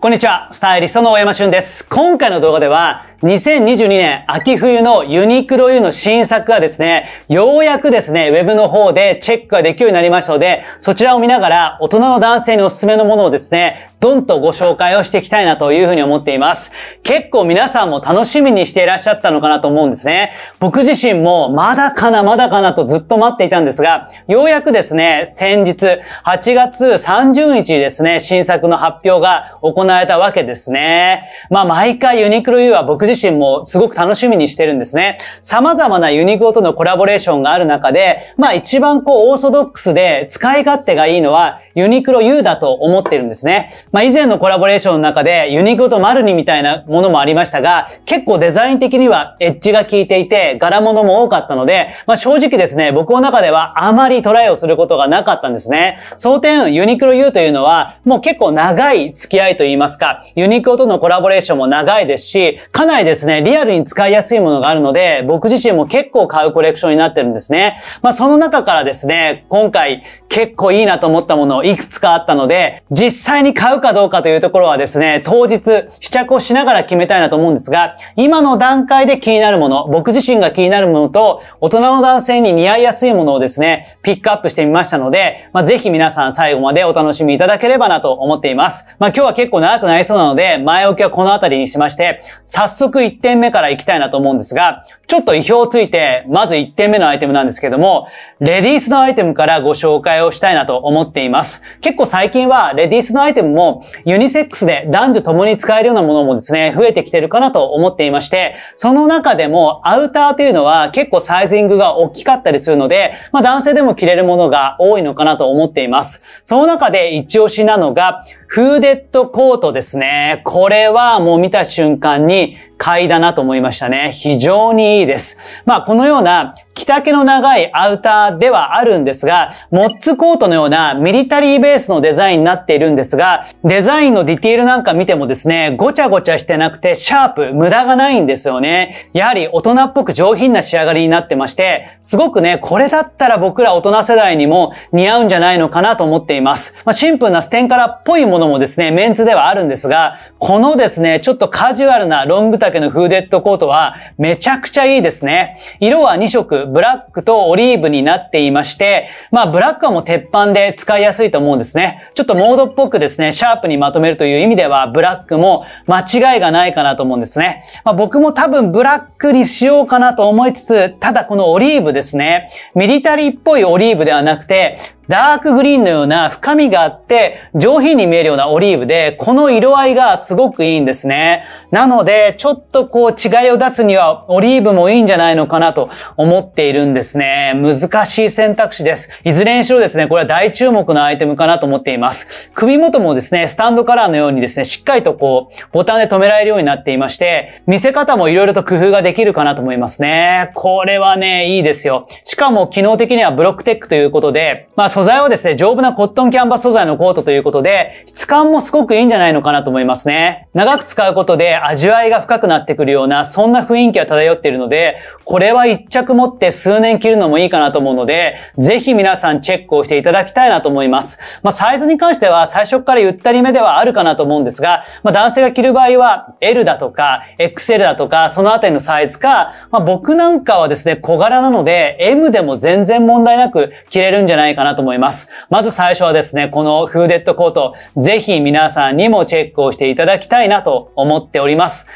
こんにちは、スタイリストの大山俊です。今回の動画では、2022年秋冬のユニクロ U の新作がですね、ようやくですね、ウェブの方でチェックができるようになりましたので、そちらを見ながら大人の男性におすすめのものをですね、どんとご紹介をしていきたいなというふうに思っています。結構皆さんも楽しみにしていらっしゃったのかなと思うんですね。僕自身もまだかなまだかなとずっと待っていたんですが、ようやくですね、先日8月30日にですね、新作の発表が行われたわけですね。まあ毎回ユニクロ U は僕自身もすごく楽しみにしてるんですね。様々なユニクロとのコラボレーションがある中で、まあ一番こうオーソドックスで使い勝手がいいのはユニクロ U だと思ってるんですね。まあ、以前のコラボレーションの中でユニクロとマルニみたいなものもありましたが、結構デザイン的にはエッジが効いていて、柄物も多かったので、まあ、正直ですね、僕の中ではあまりトライをすることがなかったんですね。そ天ユニクロ U というのは、もう結構長い付き合いといいますか、ユニクロとのコラボレーションも長いですし、かなりですね、リアルに使いやすいものがあるので、僕自身も結構買うコレクションになってるんですね。まあ、その中からですね、今回結構いいなと思ったものをいくつかあったので、実際に買うかどうかというところはですね、当日試着をしながら決めたいなと思うんですが、今の段階で気になるもの、僕自身が気になるものと、大人の男性に似合いやすいものをですね、ピックアップしてみましたので、まあ、ぜひ皆さん最後までお楽しみいただければなと思っています。まあ、今日は結構長くなりそうなので、前置きはこの辺りにしまして、早速1点目から行きたいなと思うんですが、ちょっと意表をついて、まず1点目のアイテムなんですけども、レディースのアイテムからご紹介をしたいなと思っています。結構最近はレディースのアイテムもユニセックスで男女共に使えるようなものもですね、増えてきてるかなと思っていまして、その中でもアウターというのは結構サイズングが大きかったりするので、まあ男性でも着れるものが多いのかなと思っています。その中で一押しなのが、フーデットコートですね。これはもう見た瞬間に買いだなと思いましたね。非常にいいです。まあこのような着丈の長いアウターではあるんですが、モッツコートのようなミリタリーベースのデザインになっているんですが、デザインのディティールなんか見てもですね、ごちゃごちゃしてなくてシャープ、無駄がないんですよね。やはり大人っぽく上品な仕上がりになってまして、すごくね、これだったら僕ら大人世代にも似合うんじゃないのかなと思っています。まあ、シンプルなステンカラっぽいもののもですね、メンツではあるんですが、このですね、ちょっとカジュアルなロング丈のフーデットコートはめちゃくちゃいいですね。色は2色、ブラックとオリーブになっていまして、まあブラックはもう鉄板で使いやすいと思うんですね。ちょっとモードっぽくですね、シャープにまとめるという意味では、ブラックも間違いがないかなと思うんですね。まあ、僕も多分ブラックにしようかなと思いつつ、ただこのオリーブですね、ミリタリーっぽいオリーブではなくて、ダークグリーンのような深みがあって、上品に見えるようなオリーブで、この色合いがすごくいいんですね。なので、ちょっとこう違いを出すには、オリーブもいいんじゃないのかなと思っているんですね。難しい選択肢です。いずれにしろですね、これは大注目のアイテムかなと思っています。首元もですね、スタンドカラーのようにですね、しっかりとこう、ボタンで留められるようになっていまして、見せ方も色々と工夫ができるかなと思いますね。これはね、いいですよ。しかも機能的にはブロックテックということで、まあ素材はですね、丈夫なコットンキャンバス素材のコートということで、質感もすごくいいんじゃないのかなと思いますね。長く使うことで味わいが深くなってくるような、そんな雰囲気が漂っているので、これは一着持って数年着るのもいいかなと思うので、ぜひ皆さんチェックをしていただきたいなと思います。まあ、サイズに関しては最初からゆったりめではあるかなと思うんですが、まあ、男性が着る場合は L だとか XL だとか、そのあたりのサイズか、まあ、僕なんかはですね、小柄なので M でも全然問題なく着れるんじゃないかなと思います。思います。まず最初はですね、このフーデットコート、ぜひ皆さんにもチェックをしていただきたいなと思っております。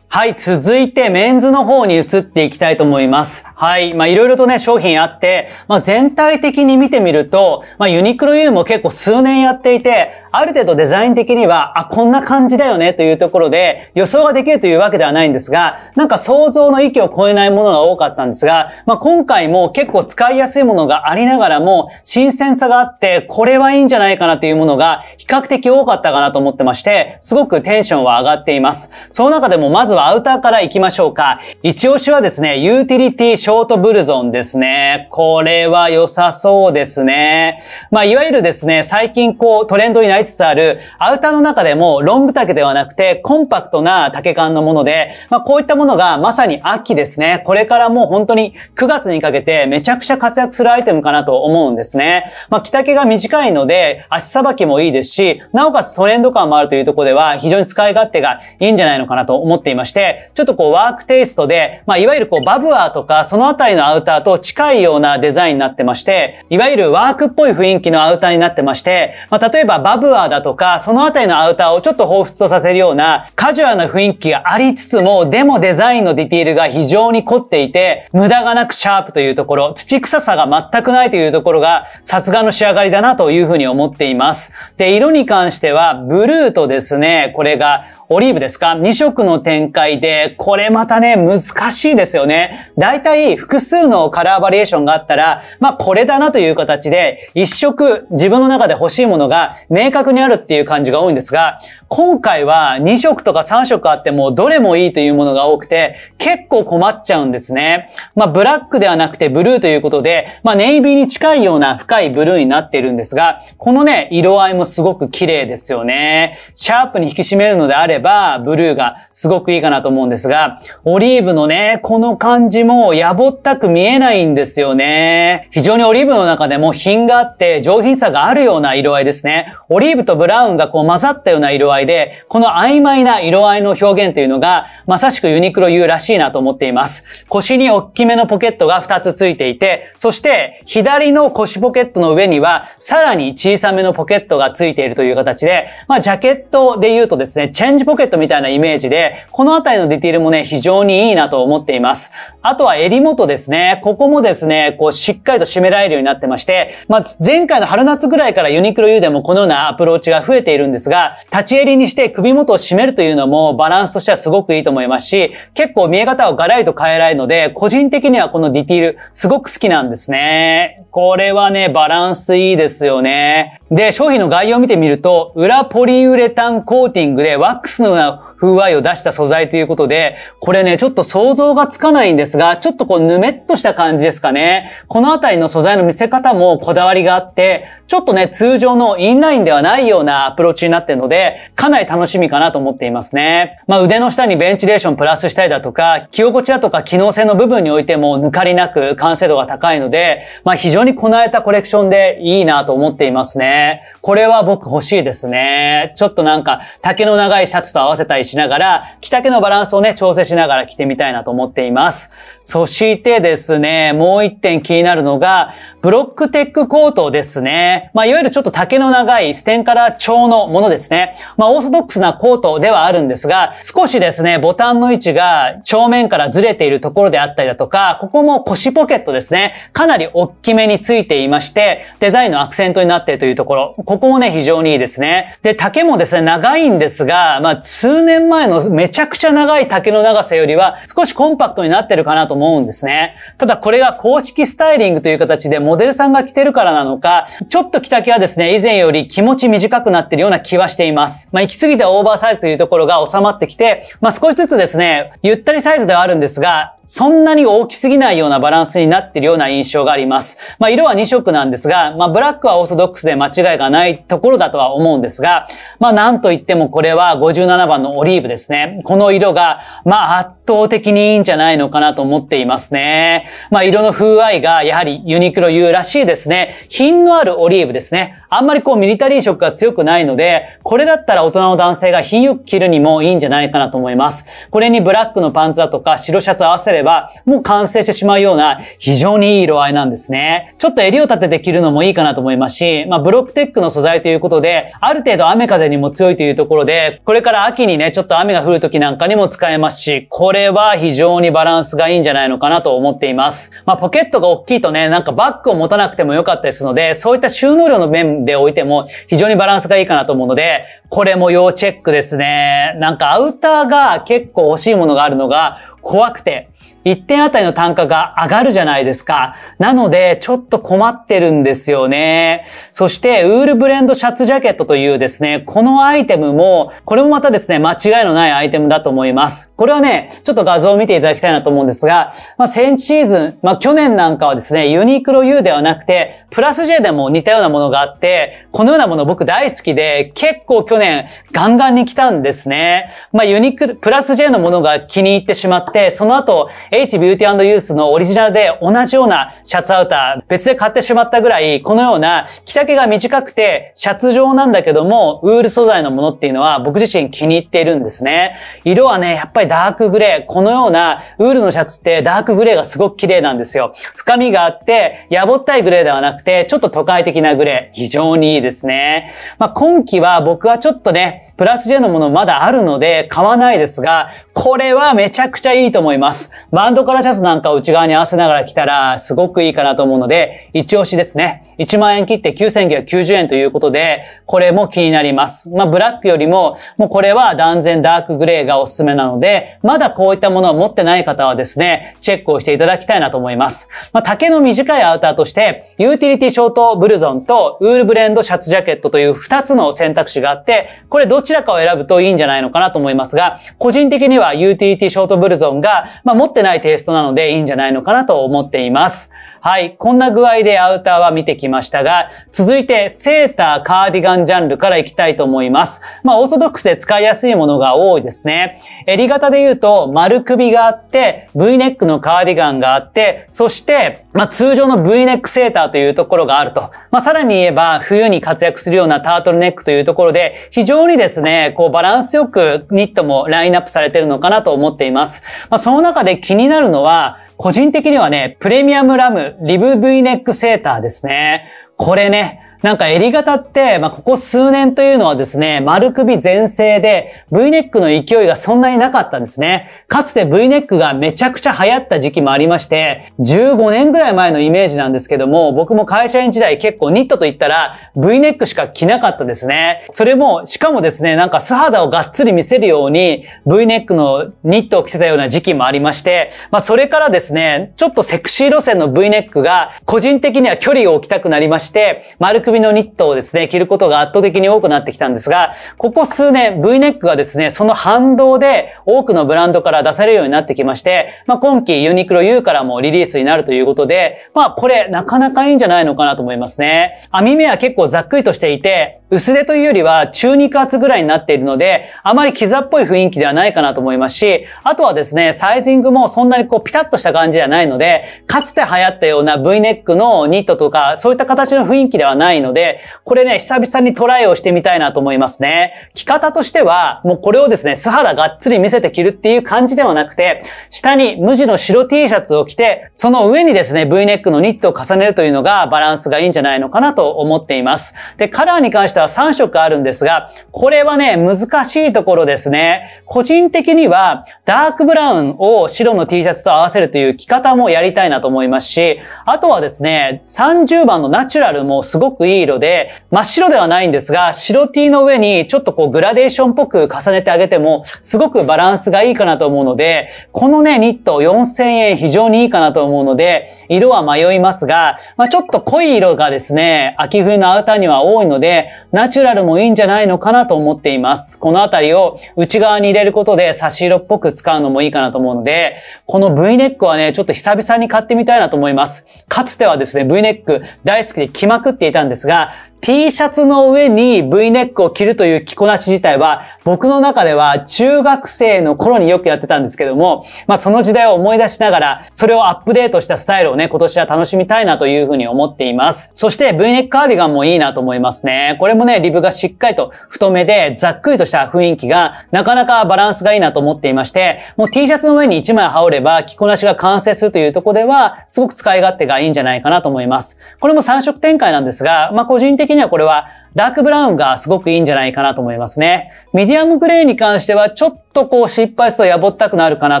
はい、続いてメンズの方に移っていきたいと思います。はい。まあ、いろいろとね、商品あって、まあ、全体的に見てみると、まあ、ユニクロ U も結構数年やっていて、ある程度デザイン的には、あ、こんな感じだよねというところで、予想ができるというわけではないんですが、なんか想像の域を超えないものが多かったんですが、まあ、今回も結構使いやすいものがありながらも、新鮮さがあって、これはいいんじゃないかなというものが、比較的多かったかなと思ってまして、すごくテンションは上がっています。その中でも、まずはアウターから行きましょうか。一押しはですね、ユーティリティショートブルゾンですね。これは良さそうですね。まあ、いわゆるですね、最近こうトレンドになりつつある、アウターの中でもロング丈ではなくて、コンパクトな丈感のもので、まあ、こういったものがまさに秋ですね。これからもう本当に9月にかけてめちゃくちゃ活躍するアイテムかなと思うんですね。まあ、着丈が短いので、足さばきもいいですし、なおかつトレンド感もあるというところでは、非常に使い勝手がいいんじゃないのかなと思っていまして、ちょっとこうワークテイストで、まあ、いわゆるこうバブアーとか、そのあたりのアウターと近いようなデザインになってまして、いわゆるワークっぽい雰囲気のアウターになってまして、まあ、例えばバブアーだとか、そのあたりのアウターをちょっと彷彿とさせるようなカジュアルな雰囲気がありつつも、でもデザインのディティールが非常に凝っていて、無駄がなくシャープというところ、土臭さが全くないというところが、さすがの仕上がりだなというふうに思っています。で、色に関しては、ブルーとですね、これがオリーブですか ?2 色の展開で、これまたね、難しいですよね。大体複数のカラーバリエーションがあったら、まあこれだなという形で、1色自分の中で欲しいものが明確にあるっていう感じが多いんですが、今回は2色とか3色あってもどれもいいというものが多くて、結構困っちゃうんですね。まあブラックではなくてブルーということで、まあネイビーに近いような深いブルーになっているんですが、このね、色合いもすごく綺麗ですよね。シャープに引き締めるのであれば、ば、ブルーがすごくいいかなと思うんですが、オリーブのね、この感じもやぼったく見えないんですよね。非常にオリーブの中でも品があって上品さがあるような色合いですね。オリーブとブラウンがこう混ざったような色合いで、この曖昧な色合いの表現というのが、まさしくユニクロ U らしいなと思っています。腰に大きめのポケットが2つついていて、そして左の腰ポケットの上には、さらに小さめのポケットがついているという形で、まあジャケットで言うとですね、チェンジジポケットみたいなイメージで、このあたりのディティールもね、非常にいいなと思っています。あとは襟元ですね。ここもですね、こうしっかりと締められるようになってまして、まあ、前回の春夏ぐらいからユニクロ U でもこのようなアプローチが増えているんですが、立ち襟にして首元を締めるというのもバランスとしてはすごくいいと思いますし、結構見え方をガラリと変えられるので、個人的にはこのディティール、すごく好きなんですね。これはね、バランスいいですよね。で、商品の概要を見てみると、裏ポリウレタンコーティングでワックスのような風合いを出した素材ということで、これね、ちょっと想像がつかないんですが、ちょっとこう、ぬめっとした感じですかね。このあたりの素材の見せ方もこだわりがあって、ちょっとね、通常のインラインではないようなアプローチになってるので、かなり楽しみかなと思っていますね。まあ、腕の下にベンチレーションプラスしたりだとか、着心地だとか機能性の部分においても抜かりなく完成度が高いので、まあ、非常にこなれたコレクションでいいなと思っていますね。これは僕欲しいですね。ちょっとなんか、丈の長いシャツと合わせたいし、しながら、着丈のバランスをね、調整しながら着てみたいなと思っています。そしてですね、もう一点気になるのが、ブロックテックコートですね。まあ、いわゆるちょっと丈の長いステンカラー調のものですね。まあ、オーソドックスなコートではあるんですが、少しですね、ボタンの位置が正面からずれているところであったりだとか、ここも腰ポケットですね、かなり大きめについていまして、デザインのアクセントになっているというところ、ここもね、非常にいいですね。で、丈もですね、長いんですが、まあ、通年年前のめちゃくちゃ長い丈の長さよりは少しコンパクトになってるかなと思うんですね。ただこれが公式スタイリングという形でモデルさんが着てるからなのか、ちょっと着丈はですね、以前より気持ち短くなってるような気はしています。まあ、行き過ぎたオーバーサイズというところが収まってきて、まあ、少しずつですね、ゆったりサイズではあるんですが、そんなに大きすぎないようなバランスになっているような印象があります。まあ、色は2色なんですが、まあ、ブラックはオーソドックスで間違いがないところだとは思うんですが、まあ、なんといってもこれは57番のオリーブですね。この色が、まあ、圧倒的にいいんじゃないのかなと思っていますね。まあ、色の風合いがやはりユニクロ U らしいですね。品のあるオリーブですね。あんまりこうミリタリー色が強くないので、これだったら大人の男性が品よく着るにもいいんじゃないかなと思います。これにブラックのパンツだとか白シャツ合わせれば、もう完成してしまうような非常にいい色合いなんですね。ちょっと襟を立てて着るのもいいかなと思いますし、まあブロックテックの素材ということで、ある程度雨風にも強いというところで、これから秋にね、ちょっと雨が降る時なんかにも使えますし、これは非常にバランスがいいんじゃないのかなと思っています。まあポケットが大きいとね、なんかバッグを持たなくてもよかったりするので、そういった収納量の面でおいても非常にバランスがいいかなと思うので、これも要チェックですね。なんかアウターが結構欲しいものがあるのが怖くて、1点あたりの単価が上がるじゃないですか。なので、ちょっと困ってるんですよね。そして、ウールブレンドシャツジャケットというですね、このアイテムも、これもまたですね、間違いのないアイテムだと思います。これはね、ちょっと画像を見ていただきたいなと思うんですが、まあ、先シーズン、まあ、去年なんかはですね、ユニクロ U ではなくて、プラス J でも似たようなものがあって、このようなもの僕大好きで、結構去年、ガンガンに来たんですね。まあ、ユニクロ、プラス J のものが気に入ってしまって、その後、H ビューティーユースのオリジナルで同じようなシャツアウター、別で買ってしまったぐらい、このような着丈が短くて、シャツ状なんだけども、ウール素材のものっていうのは僕自身気に入っているんですね。色はね、やっぱりダークグレー。このようなウールのシャツってダークグレーがすごく綺麗なんですよ。深みがあって、やぼったいグレーではなくて、ちょっと都会的なグレー。非常にいいですね。まあ、今季は僕はちょっとね、プラス J のものまだあるので買わないですが、これはめちゃくちゃいいと思います。バンドカラーシャツなんかを内側に合わせながら着たらすごくいいかなと思うので、一押しですね。1万円切って9990円ということで、これも気になります。まあブラックよりも、もうこれは断然ダークグレーがおすすめなので、まだこういったものを持ってない方はですね、チェックをしていただきたいなと思います。まあ丈の短いアウターとして、ユーティリティショートブルゾンとウールブレンドシャツジャケットという2つの選択肢があって、これどちらかを選ぶといいんじゃないのかなと思いますが、個人的には UTT ショートブルゾンが、まあ、持ってないテイストなのでいいんじゃないのかなと思っています。はい、こんな具合でアウターは見てきましたが、続いてセーター、カーディガンジャンルからいきたいと思います。まあ、オーソドックスで使いやすいものが多いですね。襟型で言うと、丸首があって、V ネックのカーディガンがあって、そして、まあ、通常の V ネックセーターというところがあると。まあ、さらに言えば、冬に活躍するようなタートルネックというところで、非常にですね、こう、バランスよくニットもラインナップされてるのかなと思っています。まあ、その中で気になるのは、個人的にはね、プレミアムラムリブ V ネックセーターですね。これね、なんか襟型って、まあ、ここ数年というのはですね、丸首全盛で V ネックの勢いがそんなになかったんですね。かつて V ネックがめちゃくちゃ流行った時期もありまして、15年ぐらい前のイメージなんですけども、僕も会社員時代結構ニットと言ったら V ネックしか着なかったですね。それも、しかもですね、なんか素肌をがっつり見せるように V ネックのニットを着せたような時期もありまして、まあ、それからですね、ちょっとセクシー路線の V ネックが個人的には距離を置きたくなりまして、丸首首のニットをですね、着ることが圧倒的に多くなってきたんですが、ここ数年 V ネックがですね、その反動で多くのブランドから出されるようになってきまして、まあ、今季ユニクロ U からもリリースになるということで、まあこれなかなかいいんじゃないのかなと思いますね。網目は結構ざっくりとしていて、薄手というよりは中肉厚ぐらいになっているので、あまりキザっぽい雰囲気ではないかなと思いますし、あとはですね、サイズングもそんなにこうピタッとした感じではないので、かつて流行ったような V ネックのニットとか、そういった形の雰囲気ではないので、これね、久々にトライをしてみたいなと思いますね。着方としては、もうこれをですね、素肌がっつり見せて着るっていう感じではなくて、下に無地の白 T シャツを着て、その上にですね、V ネックのニットを重ねるというのがバランスがいいんじゃないのかなと思っています。で、カラーに関しては3色あるんですが、これはね、難しいところですね。個人的には、ダークブラウンを白の T シャツと合わせるという着方もやりたいなと思いますし、あとはですね、30番のナチュラルもすごくいい黄色で、真っ白ではないんですが、白 T の上にちょっとこうグラデーションっぽく重ねてあげても、すごくバランスがいいかなと思うので、このね、ニット4000円非常にいいかなと思うので、色は迷いますが、まあ、ちょっと濃い色がですね、秋冬のアウターには多いので、ナチュラルもいいんじゃないのかなと思っています。このあたりを内側に入れることで差し色っぽく使うのもいいかなと思うので、この V ネックはね、ちょっと久々に買ってみたいなと思います。かつてはですね、V ネック大好きで着まくっていたんですですが、T シャツの上に V ネックを着るという着こなし自体は、僕の中では中学生の頃によくやってたんですけども、まあその時代を思い出しながら、それをアップデートしたスタイルをね、今年は楽しみたいなというふうに思っています。そして V ネックカーディガンもいいなと思いますね。これもね、リブがしっかりと太めで、ざっくりとした雰囲気が、なかなかバランスがいいなと思っていまして、もう T シャツの上に1枚羽織れば、着こなしが完成するというところでは、すごく使い勝手がいいんじゃないかなと思います。これも3色展開なんですが、まあ個人的にはこれはダークブラウンがすごくいいんじゃないかなと思いますね。ミディアムグレーに関してはちょっとこう失敗するとやぼったくなるかな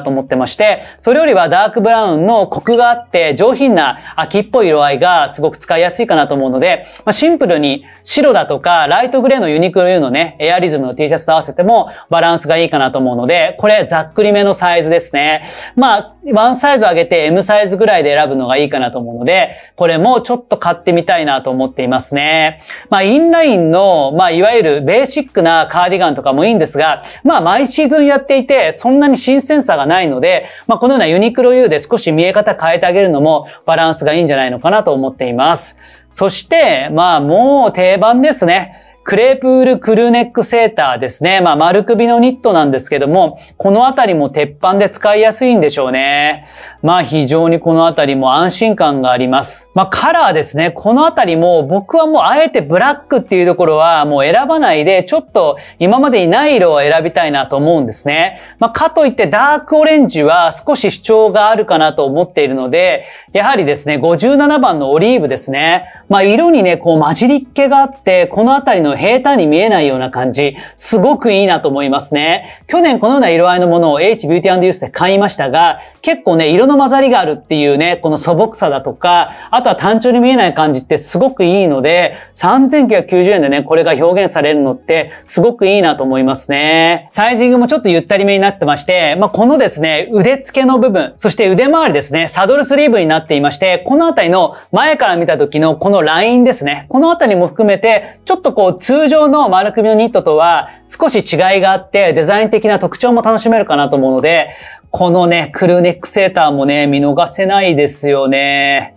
と思ってまして、それよりはダークブラウンのコクがあって上品な秋っぽい色合いがすごく使いやすいかなと思うので、まあ、シンプルに白だとかライトグレーのユニクロ U のね、エアリズムの T シャツと合わせてもバランスがいいかなと思うので、これざっくりめのサイズですね。まあ、ワンサイズ上げて M サイズぐらいで選ぶのがいいかなと思うので、これもちょっと買ってみたいなと思っていますね。まあ、インラインの、まあ、いわゆるベーシックなカーディガンとかもいいんですが、まあ、毎シーズンにやっていて、そんなに新鮮さがないので、まあ、このようなユニクロ U で少し見え方変えてあげるのもバランスがいいんじゃないのかなと思っています。そして、まあもう定番ですね。クレープールクルーネックセーターですね。まあ、丸首のニットなんですけども、このあたりも鉄板で使いやすいんでしょうね。まあ、非常にこのあたりも安心感があります。まあ、カラーですね。このあたりも僕はもうあえてブラックっていうところはもう選ばないで、ちょっと今までにない色を選びたいなと思うんですね。まあ、かといってダークオレンジは少し主張があるかなと思っているので、やはりですね、57番のオリーブですね。まあ、色にね、こう混じりっ気があって、このあたりの平坦に見えないような感じ、すごくいいなと思いますね。去年このような色合いのものを H Beauty and Youth で買いましたが、結構ね、色の混ざりがあるっていうね、この素朴さだとか、あとは単調に見えない感じってすごくいいので、3990円でね、これが表現されるのってすごくいいなと思いますね。サイジングもちょっとゆったりめになってまして、まあ、このですね、腕付けの部分、そして腕周りですね、サドルスリーブになっていまして、このあたりの前から見た時のこののラインですね。このあたりも含めて、ちょっとこう通常の丸首のニットとは少し違いがあって、デザイン的な特徴も楽しめるかなと思うので、このね、クルーネックセーターもね、見逃せないですよね。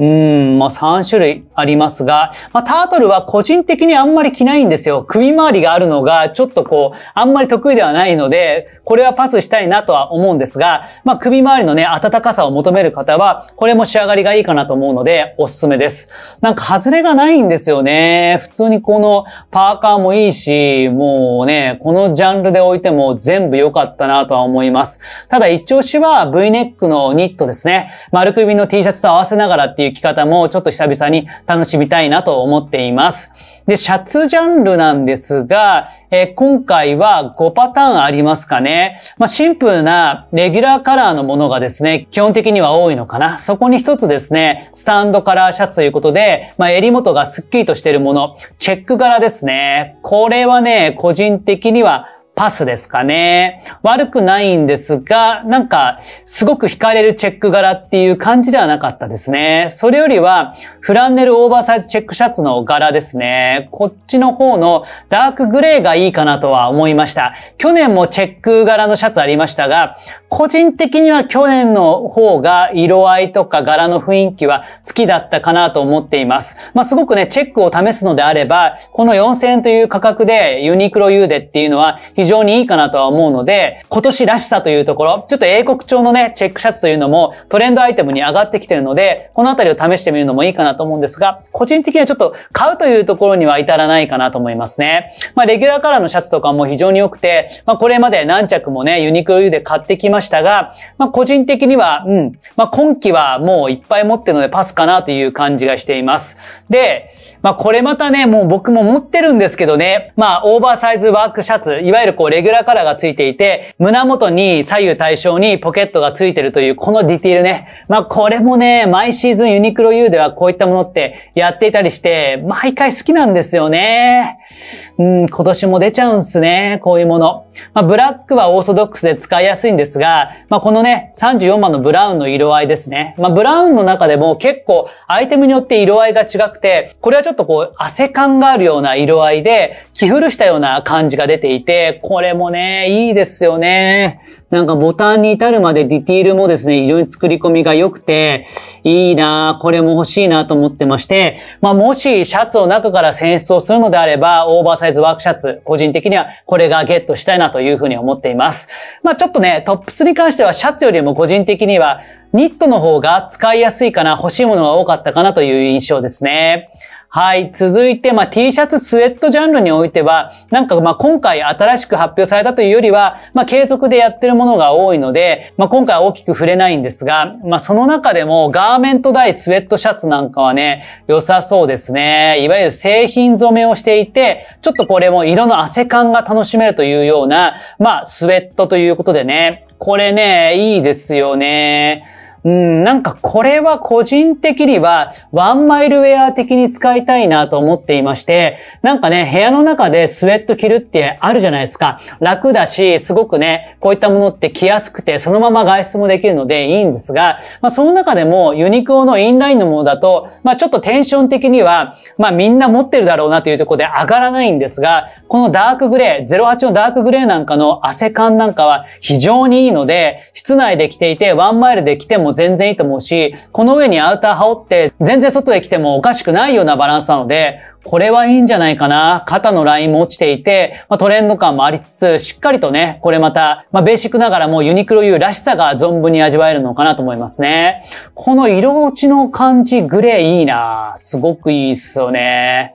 うん、まあ3種類ありますが、まあタートルは個人的にあんまり着ないんですよ。首回りがあるのがちょっとこう、あんまり得意ではないので、これはパスしたいなとは思うんですが、まあ首回りのね、暖かさを求める方は、これも仕上がりがいいかなと思うので、おすすめです。なんか外れがないんですよね。普通にこのパーカーもいいし、もうね、このジャンルで置いても全部良かったなとは思います。ただ一押しは V ネックのニットですね。丸首の T シャツと合わせながらっていう生き方もちょっと久々に楽しみたいなと思っています。で、シャツジャンルなんですが、えー、今回は5パターンありますかね。まあ、シンプルなレギュラーカラーのものがですね、基本的には多いのかな。そこに一つですね、スタンドカラーシャツということで、まあ、襟元がスッキリとしているもの、チェック柄ですね。これはね、個人的にはパスですかね。悪くないんですが、なんか、すごく惹かれるチェック柄っていう感じではなかったですね。それよりは、フランネルオーバーサイズチェックシャツの柄ですね。こっちの方のダークグレーがいいかなとは思いました。去年もチェック柄のシャツありましたが、個人的には去年の方が色合いとか柄の雰囲気は好きだったかなと思っています。まあ、すごくね、チェックを試すのであれば、この4000円という価格でユニクロ U でっていうのは非常常にいいかなとは思うので、今年らしさというところ、ちょっと英国調のね、チェックシャツというのもトレンドアイテムに上がってきてるので、このあたりを試してみるのもいいかなと思うんですが、個人的にはちょっと買うというところには至らないかなと思いますね。まあ、レギュラーカラーのシャツとかも非常に良くて、まあ、これまで何着もね、ユニクロ U で買ってきましたが、まあ、個人的には、うん、まあ、今季はもういっぱい持ってるのでパスかなという感じがしています。で、まあ、これまたね、もう僕も持ってるんですけどね、まあ、オーバーサイズワークシャツ、いわゆるるこうレギュラーカラーがついていて、胸元に左右対称にポケットがついてるというこのディティールね。まあこれもね、毎シーズンユニクロ U ではこういったものってやっていたりして、毎回好きなんですよね。うん、今年も出ちゃうんすね、こういうもの。まあ、ブラックはオーソドックスで使いやすいんですが、まあ、このね、34番のブラウンの色合いですね。まあ、ブラウンの中でも結構アイテムによって色合いが違くて、これはちょっとこう、汗感があるような色合いで、着古したような感じが出ていて、これもね、いいですよね。なんかボタンに至るまでディティールもですね、非常に作り込みが良くて、いいなこれも欲しいなと思ってまして、まあもしシャツを中から選出をするのであれば、オーバーサイズワークシャツ、個人的にはこれがゲットしたいなというふうに思っています。まあちょっとね、トップスに関してはシャツよりも個人的には、ニットの方が使いやすいかな、欲しいものが多かったかなという印象ですね。はい。続いて、まあ、T シャツ、スウェットジャンルにおいては、なんか、まあ、今回新しく発表されたというよりは、まあ、継続でやってるものが多いので、まあ、今回は大きく触れないんですが、まあ、その中でも、ガーメント台、スウェットシャツなんかはね、良さそうですね。いわゆる製品染めをしていて、ちょっとこれも色の汗感が楽しめるというような、まあ、スウェットということでね、これね、いいですよね。うん、なんかこれは個人的にはワンマイルウェア的に使いたいなと思っていまして、なんかね、部屋の中でスウェット着るってあるじゃないですか。楽だし、すごくね、こういったものって着やすくて、そのまま外出もできるのでいいんですが、まあその中でもユニクロのインラインのものだと、まあちょっとテンション的には、まあみんな持ってるだろうなというところで上がらないんですが、このダークグレー、08のダークグレーなんかの汗感なんかは非常にいいので、室内で着ていてワンマイルで着てもも全然いいと思うし、この上にアウター羽織って全然外へ来てもおかしくないようなバランスなので、これはいいんじゃないかな。肩のラインも落ちていて、まあ、トレンド感もありつつ、しっかりとね、これまた、まあ、ベーシックながらもユニクロ U らしさが存分に味わえるのかなと思いますね。この色落ちの感じ、グレーいいな。すごくいいっすよね。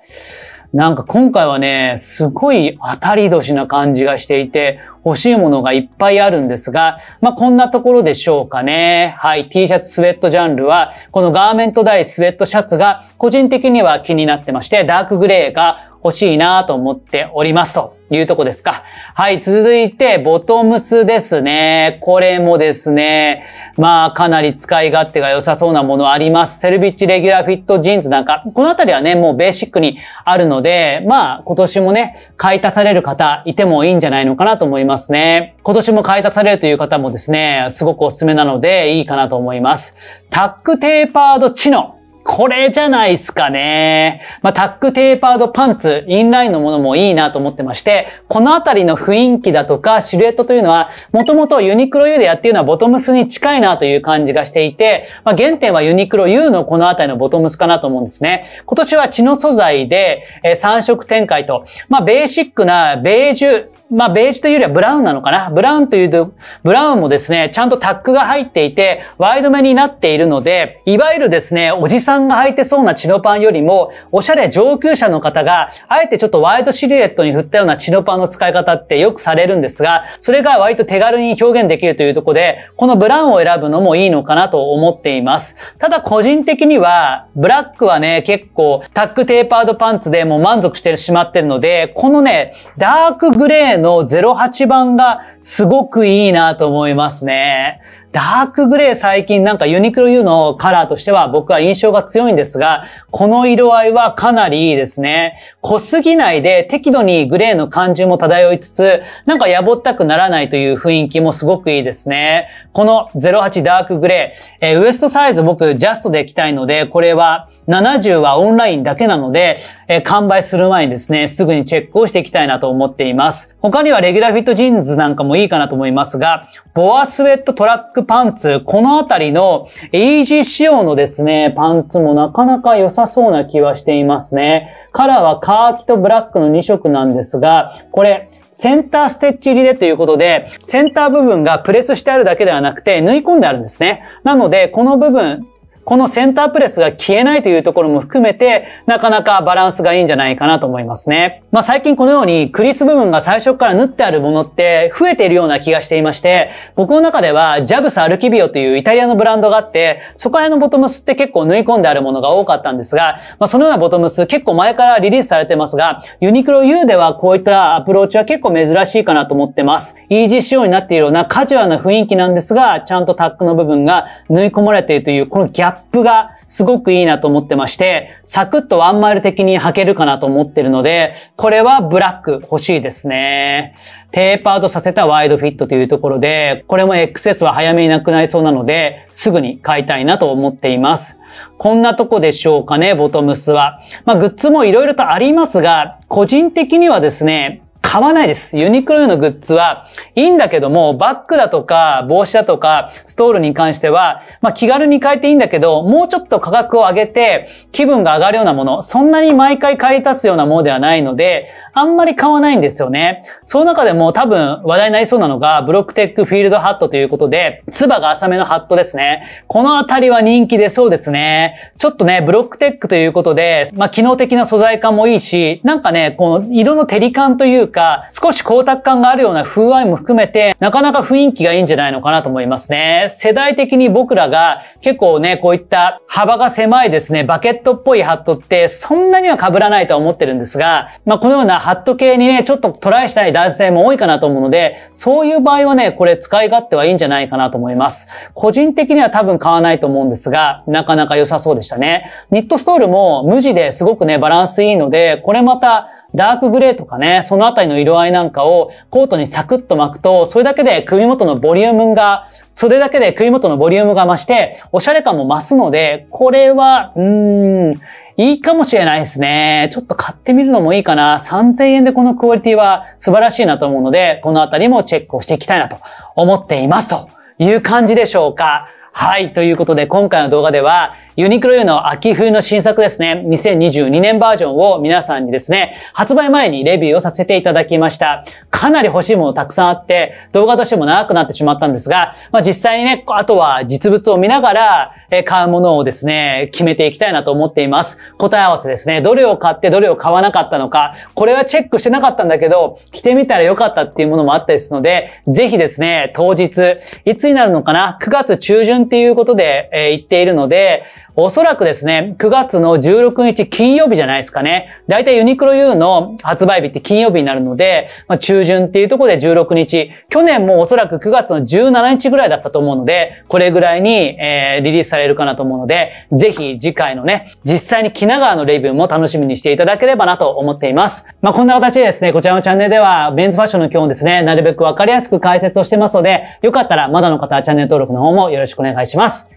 なんか今回はね、すごい当たり年な感じがしていて、欲しいものがいっぱいあるんですが、まあ、こんなところでしょうかね。はい。T シャツ、スウェットジャンルは、このガーメント台スウェットシャツが個人的には気になってまして、ダークグレーが欲しいなと思っておりますというとこですか。はい、続いて、ボトムスですね。これもですね、まあ、かなり使い勝手が良さそうなものあります。セルビッチレギュラーフィットジーンズなんか、このあたりはね、もうベーシックにあるので、まあ、今年もね、買い足される方、いてもいいんじゃないのかなと思いますね。今年も買い足されるという方もですね、すごくおすすめなので、いいかなと思います。タックテーパードチノ。これじゃないっすかね。まあ、タックテーパードパンツ、インラインのものもいいなと思ってまして、このあたりの雰囲気だとかシルエットというのは、もともとユニクロ U でやっているのはボトムスに近いなという感じがしていて、まあ、原点はユニクロ U のこのあたりのボトムスかなと思うんですね。今年は血の素材で、え3色展開と、まあ、ベーシックなベージュ、まあ、ベージュというよりはブラウンなのかな。ブラウンというと、ブラウンもですね、ちゃんとタックが入っていて、ワイド目になっているので、いわゆるですね、おじさんが履いてそうなチノパンよりも、おしゃれ上級者の方が、あえてちょっとワイドシルエットに振ったようなチノパンの使い方ってよくされるんですが、それが割と手軽に表現できるというところで、このブラウンを選ぶのもいいのかなと思っています。ただ個人的には、ブラックはね、結構タックテーパードパンツでも満足してしまってるので、このね、ダークグレーのの08番がすごくいいなと思いますね。ダークグレー最近なんかユニクロ U のカラーとしては僕は印象が強いんですが、この色合いはかなりいいですね。濃すぎないで適度にグレーの感じも漂いつつ、なんかやぼったくならないという雰囲気もすごくいいですね。この08ダークグレー、えー、ウエストサイズ僕ジャストで着たいので、これは70はオンラインだけなので、えー、完売する前にですね、すぐにチェックをしていきたいなと思っています。他にはレギュラーフィットジーンズなんかもいいかなと思いますが、ボアスウェットトラックパンツ、このあたりのイージー仕様のですね、パンツもなかなか良さそうな気はしていますね。カラーはカーキとブラックの2色なんですが、これ、センターステッチ入りでということで、センター部分がプレスしてあるだけではなくて、縫い込んであるんですね。なので、この部分、このセンタープレスが消えないというところも含めて、なかなかバランスがいいんじゃないかなと思いますね。まあ最近このようにクリス部分が最初から縫ってあるものって増えているような気がしていまして、僕の中ではジャブス・アルキビオというイタリアのブランドがあって、そこら辺のボトムスって結構縫い込んであるものが多かったんですが、まあそのようなボトムス結構前からリリースされてますが、ユニクロ U ではこういったアプローチは結構珍しいかなと思ってます。イージー仕様になっているようなカジュアルな雰囲気なんですが、ちゃんとタックの部分が縫い込まれているという、このギャップャップがすごくいいなと思ってまして、サクッとワンマイル的に履けるかなと思ってるので、これはブラック欲しいですね。テーパードさせたワイドフィットというところで、これも XS は早めになくなりそうなので、すぐに買いたいなと思っています。こんなとこでしょうかね、ボトムスは。まあ、グッズも色々とありますが、個人的にはですね、買わないです。ユニクロ用のグッズはいいんだけども、バッグだとか帽子だとかストールに関しては、まあ気軽に買えていいんだけど、もうちょっと価格を上げて気分が上がるようなもの、そんなに毎回買い足すようなものではないので、あんまり買わないんですよね。その中でも多分話題になりそうなのが、ブロックテックフィールドハットということで、ツバが浅めのハットですね。このあたりは人気でそうですね。ちょっとね、ブロックテックということで、まあ機能的な素材感もいいし、なんかね、この色の照り感というか、少し光沢感があるような風合いも含めて、なかなか雰囲気がいいんじゃないのかなと思いますね。世代的に僕らが結構ね、こういった幅が狭いですね、バケットっぽいハットってそんなには被らないとは思ってるんですが、まあ、このようなハット系にね、ちょっとトライしたい男性も多いかなと思うので、そういう場合はね、これ使い勝手はいいんじゃないかなと思います。個人的には多分買わないと思うんですが、なかなか良さそうでしたね。ニットストールも無地ですごくね、バランスいいので、これまたダークグレーとかね、そのあたりの色合いなんかをコートにサクッと巻くと、それだけで首元のボリュームが、それだけで首元のボリュームが増して、おしゃれ感も増すので、これは、うーん、いいかもしれないですね。ちょっと買ってみるのもいいかな。3000円でこのクオリティは素晴らしいなと思うので、このあたりもチェックをしていきたいなと思っていますという感じでしょうか。はい。ということで、今回の動画では、ユニクロ U の秋冬の新作ですね、2022年バージョンを皆さんにですね、発売前にレビューをさせていただきました。かなり欲しいものたくさんあって、動画としても長くなってしまったんですが、まあ、実際にね、あとは実物を見ながら、え買うものをですね、決めていきたいなと思っています。答え合わせですね、どれを買ってどれを買わなかったのか、これはチェックしてなかったんだけど、着てみたらよかったっていうものもあったりするので、ぜひですね、当日、いつになるのかな ?9 月中旬っていうことで、え言っているので、おそらくですね、9月の16日金曜日じゃないですかね。だいたいユニクロ U の発売日って金曜日になるので、まあ、中旬っていうところで16日。去年もおそらく9月の17日ぐらいだったと思うので、これぐらいに、えー、リリースされるかなと思うので、ぜひ次回のね、実際に木長のレビューも楽しみにしていただければなと思っています。まあ、こんな形でですね、こちらのチャンネルでは、メンズファッションの基本ですね、なるべくわかりやすく解説をしてますので、よかったらまだの方はチャンネル登録の方もよろしくお願いします。